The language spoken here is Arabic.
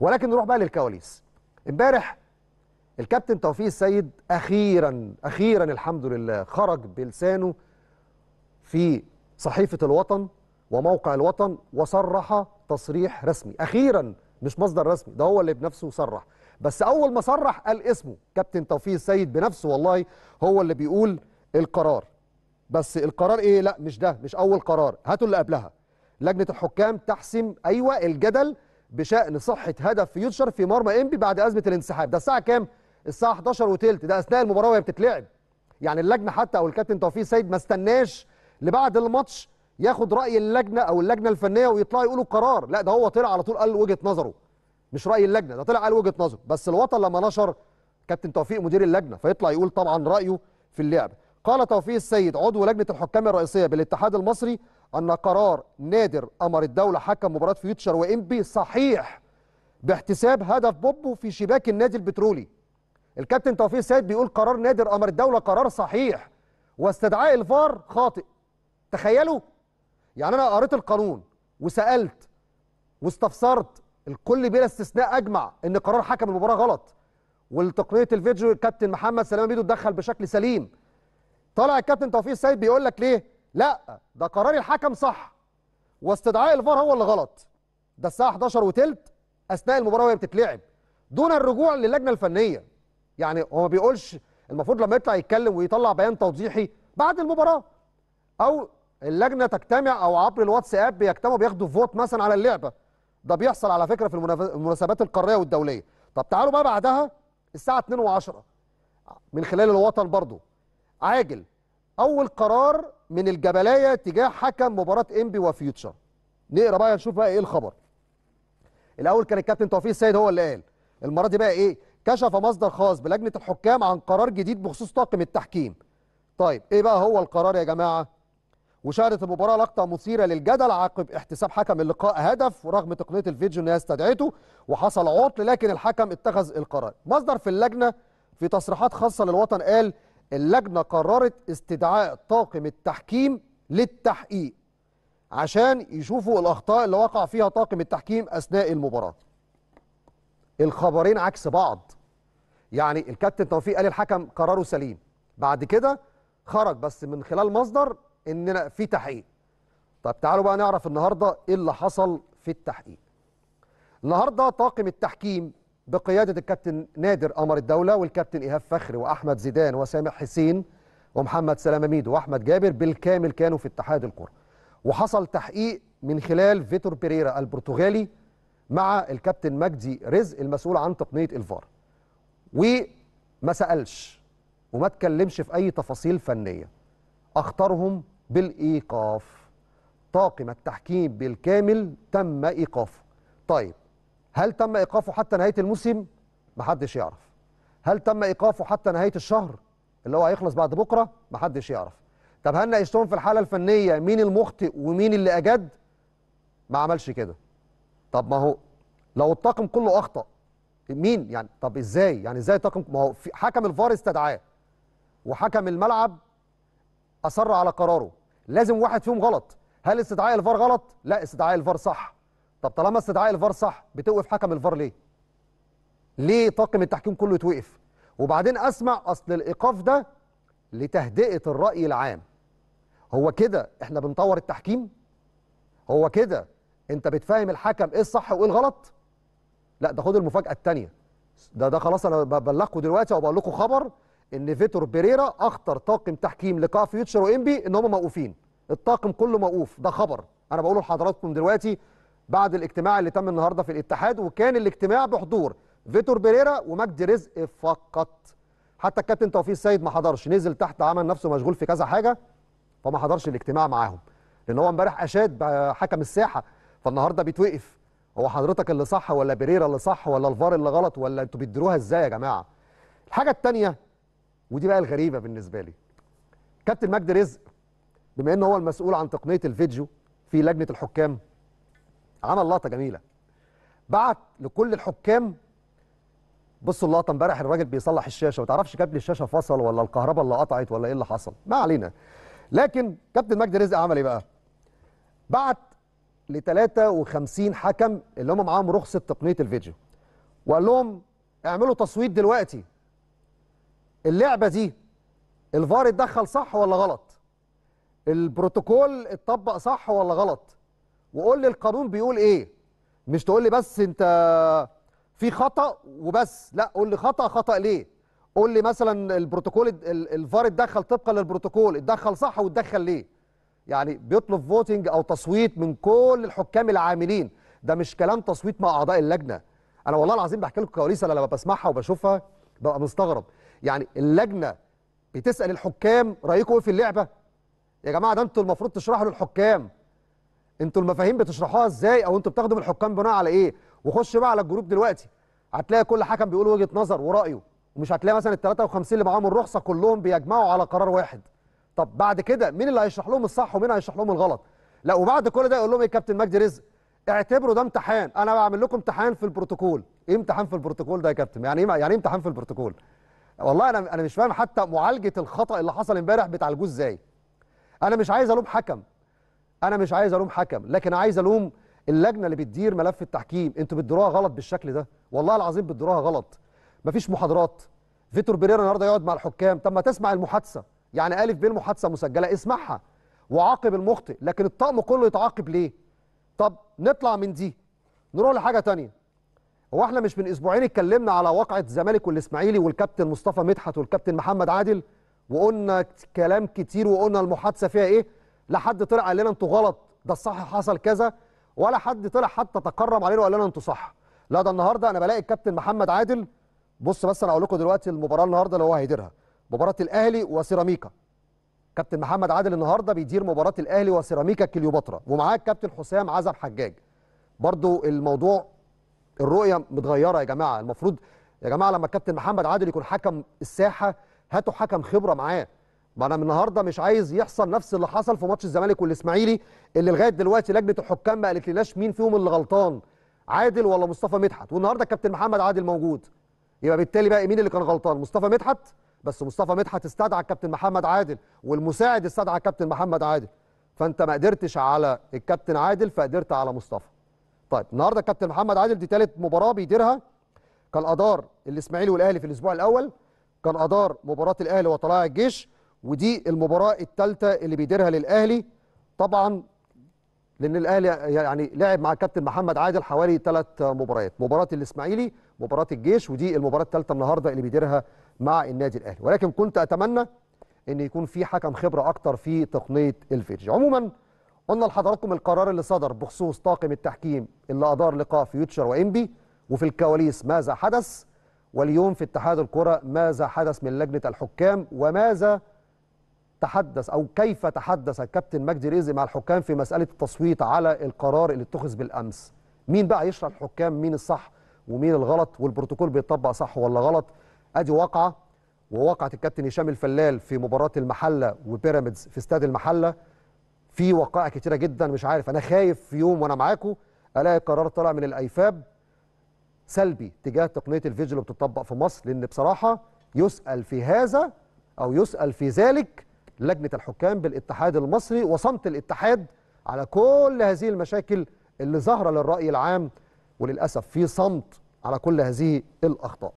ولكن نروح بقى للكواليس امبارح الكابتن توفيق السيد اخيرا اخيرا الحمد لله خرج بلسانه في صحيفه الوطن وموقع الوطن وصرح تصريح رسمي اخيرا مش مصدر رسمي ده هو اللي بنفسه صرح بس اول ما صرح قال اسمه كابتن توفيق السيد بنفسه والله هو اللي بيقول القرار بس القرار ايه لا مش ده مش اول قرار هاتوا اللي قبلها لجنه الحكام تحسم ايوه الجدل بشان صحه هدف يوتشر في مرمى انبي بعد ازمه الانسحاب ده الساعه كام الساعه 11 وثلث ده اثناء المباراه وهي بتتلعب يعني اللجنه حتى او الكابتن توفيق سيد ما استناش لبعد الماتش ياخد راي اللجنه او اللجنه الفنيه ويطلعوا يقولوا قرار لا ده هو طلع على طول قال وجهه نظره مش راي اللجنه ده طلع قال وجهه نظره بس الوطن لما نشر كابتن توفيق مدير اللجنه فيطلع يقول طبعا رايه في اللعب قال توفيق السيد عضو لجنه الحكام الرئيسيه بالاتحاد المصري أن قرار نادر أمر الدولة حكم مباراة فيوتشر وإنبي صحيح باحتساب هدف بوبو في شباك النادي البترولي الكابتن توفيق السيد بيقول قرار نادر أمر الدولة قرار صحيح واستدعاء الفار خاطئ تخيلوا يعني أنا قريت القانون وسألت واستفسرت الكل بلا استثناء أجمع أن قرار حكم المباراة غلط والتقنيه الفيديو الكابتن محمد سلامه بيدو اتدخل بشكل سليم طلع الكابتن توفيق السيد بيقول لك ليه لا ده قرار الحكم صح واستدعاء الفار هو اللي غلط ده الساعه 11 وثلث اثناء المباراه وهي بتتلعب دون الرجوع للجنه الفنيه يعني هو ما بيقولش المفروض لما يطلع يتكلم ويطلع بيان توضيحي بعد المباراه او اللجنه تجتمع او عبر الواتساب بيجتمعوا بياخدوا فوت مثلا على اللعبه ده بيحصل على فكره في المناسبات القاريه والدوليه طب تعالوا بقى بعدها الساعه 2 و10 من خلال الوطن برضو عاجل اول قرار من الجبلايه تجاه حكم مباراه انبي وفيوتشر نقرا بقى نشوف بقى ايه الخبر الاول كان الكابتن توفيق السيد هو اللي قال المره دي بقى ايه كشف مصدر خاص بلجنه الحكام عن قرار جديد بخصوص طاقم التحكيم طيب ايه بقى هو القرار يا جماعه وشهدت المباراه لقطه مثيره للجدل عقب احتساب حكم اللقاء هدف ورغم تقنيه الفيديو ان هي استدعته وحصل عطل لكن الحكم اتخذ القرار مصدر في اللجنه في تصريحات خاصه للوطن قال اللجنة قررت استدعاء طاقم التحكيم للتحقيق عشان يشوفوا الأخطاء اللي وقع فيها طاقم التحكيم أثناء المباراة الخبرين عكس بعض يعني الكابتن توفيق قال الحكم قراره سليم بعد كده خرج بس من خلال مصدر ان في تحقيق طب تعالوا بقى نعرف النهارده ايه اللي حصل في التحقيق النهارده طاقم التحكيم بقيادة الكابتن نادر قمر الدولة والكابتن إيهاب فخري وأحمد زيدان وسامح حسين ومحمد سلامة ميدو وأحمد جابر بالكامل كانوا في اتحاد الكرة وحصل تحقيق من خلال فيتور بيريرا البرتغالي مع الكابتن مجدي رزق المسؤول عن تقنية الفار وما سألش وما تكلمش في أي تفاصيل فنية أخطرهم بالإيقاف طاقم التحكيم بالكامل تم إيقافه طيب هل تم إيقافه حتى نهاية الموسم؟ محدش يعرف هل تم إيقافه حتى نهاية الشهر اللي هو هيخلص بعد بكرة؟ محدش يعرف طب هل ناقشتهم في الحالة الفنية مين المخطئ ومين اللي أجد؟ ما عملش كده طب ما هو لو الطاقم كله أخطأ مين يعني طب ازاي يعني ازاي طاقم ما هو حكم الفار استدعاه وحكم الملعب اصر على قراره لازم واحد فيهم غلط هل استدعاء الفار غلط لا استدعاء الفار صح طب طالما استدعاء الفار صح بتوقف حكم الفار ليه؟ ليه طاقم التحكيم كله يتوقف؟ وبعدين اسمع اصل الايقاف ده لتهدئه الراي العام. هو كده احنا بنطور التحكيم؟ هو كده انت بتفهم الحكم ايه الصح وايه الغلط؟ لا ده خد المفاجاه الثانيه. ده ده خلاص انا ببلغكم دلوقتي او بقول لكم خبر ان فيتور بيريرا اخطر طاقم تحكيم لقاء فيوتشر وانبي ان هم موقوفين. الطاقم كله موقوف ده خبر انا بقوله لحضراتكم دلوقتي بعد الاجتماع اللي تم النهارده في الاتحاد وكان الاجتماع بحضور فيتور بيريرا ومجدي رزق فقط حتى الكابتن توفيق السيد ما حضرش نزل تحت عمل نفسه مشغول في كذا حاجه فما حضرش الاجتماع معاهم لان هو امبارح اشاد بحكم الساحه فالنهارده بيتوقف هو حضرتك اللي صح ولا بيريرا اللي صح ولا الفار اللي غلط ولا انتوا بتديروها ازاي يا جماعه الحاجه الثانيه ودي بقى الغريبه بالنسبه لي كابتن مجدي رزق بما انه هو المسؤول عن تقنيه الفيديو في لجنه الحكام عمل لقطه جميله بعت لكل الحكام بصوا اللقطه امبارح الراجل بيصلح الشاشه ما تعرفش كابل الشاشه فصل ولا الكهرباء اللي قطعت ولا ايه اللي حصل ما علينا لكن كابتن مجدي رزق عمل ايه بقى بعت ل 53 حكم اللي هم معاهم رخصه تقنيه الفيديو وقال لهم اعملوا تصويت دلوقتي اللعبه دي الفار اتدخل صح ولا غلط البروتوكول اتطبق صح ولا غلط وقول لي القانون بيقول ايه مش تقول لي بس انت في خطا وبس لا قول لي خطا خطا ليه قول لي مثلا البروتوكول الفار اتدخل طبقا للبروتوكول اتدخل صح واتدخل ليه يعني بيطلب فوتنج او تصويت من كل الحكام العاملين ده مش كلام تصويت مع اعضاء اللجنه انا والله العظيم بحكي لكم كواليس انا لما بسمعها وبشوفها ببقى مستغرب يعني اللجنه بتسال الحكام رايكم ايه في اللعبه يا جماعه ده انتوا المفروض تشرحوا للحكام انتوا المفاهيم بتشرحوها ازاي او انتوا بتاخدوا من الحكام بناء على ايه وخش بقى على الجروب دلوقتي هتلاقي كل حكم بيقول وجهه نظر ورايه ومش هتلاقي مثلا ال 53 اللي معاهم الرخصه كلهم بيجمعوا على قرار واحد طب بعد كده مين اللي هيشرح لهم الصح ومين هيشرح لهم الغلط لا وبعد كل ده يقول لهم ايه كابتن مجدي رزق اعتبروا ده امتحان انا بعمل لكم امتحان في البروتوكول ايه امتحان في البروتوكول ده يا كابتن يعني ايه يعني إيه امتحان في البروتوكول والله انا انا مش فاهم حتى معالجه الخطا اللي حصل امبارح بتعالجوه ازاي انا مش عايز الوم حكم انا مش عايز الوم حكم لكن عايز الوم اللجنه اللي بتدير ملف التحكيم انتوا بتديروها غلط بالشكل ده والله العظيم بتديروها غلط مفيش محاضرات فيتور بيريرا النهارده يقعد مع الحكام طب ما تسمع المحادثه يعني الف ب المحادثه مسجله اسمعها وعاقب المخطئ لكن الطقم كله يتعاقب ليه طب نطلع من دي نروح لحاجه تانية هو احنا مش من اسبوعين اتكلمنا على واقعه الزمالك والاسماعيلي والكابتن مصطفى مدحت والكابتن محمد عادل وقلنا كلام كتير وقلنا المحادثه فيها ايه لا حد طلع قال لنا انتوا غلط ده الصح حصل كذا ولا حد طلع حتى تكرم علينا وقال لنا انتوا صح لا ده النهارده انا بلاقي الكابتن محمد عادل بص بس انا اقول لكم دلوقتي المباراه النهارده اللي هو هيديرها مباراه الاهلي وسيراميكا كابتن محمد عادل النهارده بيدير مباراه الاهلي وسيراميكا كليوباترا ومعاه الكابتن حسام عزب حجاج برضو الموضوع الرؤيه متغيره يا جماعه المفروض يا جماعه لما الكابتن محمد عادل يكون حكم الساحه هاتوا حكم خبره معاه ما انا النهارده مش عايز يحصل نفس اللي حصل في ماتش الزمالك والاسماعيلي اللي لغايه دلوقتي لجنه الحكام ما قالتلناش مين فيهم اللي غلطان عادل ولا مصطفى مدحت والنهارده كابتن محمد عادل موجود يبقى بالتالي بقى مين اللي كان غلطان مصطفى مدحت بس مصطفى مدحت استدعى الكابتن محمد عادل والمساعد استدعى الكابتن محمد عادل فانت ما قدرتش على الكابتن عادل فقدرت على مصطفى طيب النهارده الكابتن محمد عادل دي ثالث مباراه بيديرها كان ادار الاسماعيلي والاهلي في الاسبوع الاول كان ادار مباراه الاهلي وطلائع الجيش ودي المباراه التالتة اللي بيديرها للاهلي طبعا لان الاهلي يعني لعب مع الكابتن محمد عادل حوالي ثلاث مباريات مباراه الاسماعيلي مباراه الجيش ودي المباراه التالتة النهارده اللي بيديرها مع النادي الاهلي ولكن كنت اتمنى ان يكون في حكم خبره اكتر في تقنيه الفيدج عموما قلنا لحضراتكم القرار اللي صدر بخصوص طاقم التحكيم اللي ادار لقاء فيوتشر وانبي وفي الكواليس ماذا حدث واليوم في اتحاد الكره ماذا حدث من لجنه الحكام وماذا تحدث او كيف تحدث الكابتن مجدي رزق مع الحكام في مساله التصويت على القرار اللي اتخذ بالامس مين بقى يشرح الحكام مين الصح ومين الغلط والبروتوكول بيطبق صح ولا غلط ادي واقعه وواقعه الكابتن هشام الفلال في مباراه المحله وبيراميدز في استاد المحله في وقائع كتيره جدا مش عارف انا خايف في يوم وانا معاكم الاقي قرار طالع من الايفاب سلبي تجاه تقنيه الفيديو اللي بتطبق في مصر لان بصراحه يسال في هذا او يسال في ذلك لجنه الحكام بالاتحاد المصري وصمت الاتحاد على كل هذه المشاكل اللي ظاهره للراي العام وللاسف في صمت على كل هذه الاخطاء